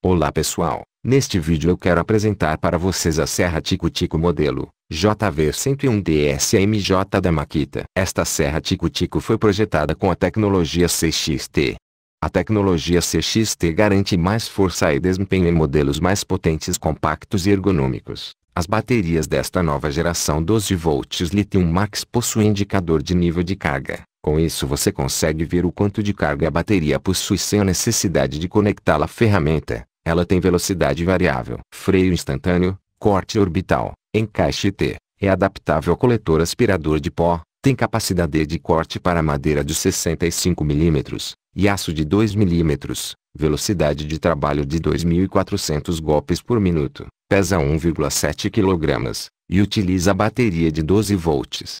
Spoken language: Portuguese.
Olá pessoal, neste vídeo eu quero apresentar para vocês a serra Tico Tico modelo JV101DSMJ da Makita. Esta serra Tico Tico foi projetada com a tecnologia CXT. A tecnologia CXT garante mais força e desempenho em modelos mais potentes, compactos e ergonômicos. As baterias desta nova geração 12V Lithium Max possuem indicador de nível de carga, com isso você consegue ver o quanto de carga a bateria possui sem a necessidade de conectá-la à ferramenta. Ela tem velocidade variável, freio instantâneo, corte orbital, encaixe T, é adaptável coletor aspirador de pó, tem capacidade de corte para madeira de 65 mm e aço de 2 mm, velocidade de trabalho de 2.400 golpes por minuto, pesa 1,7 kg e utiliza bateria de 12 volts.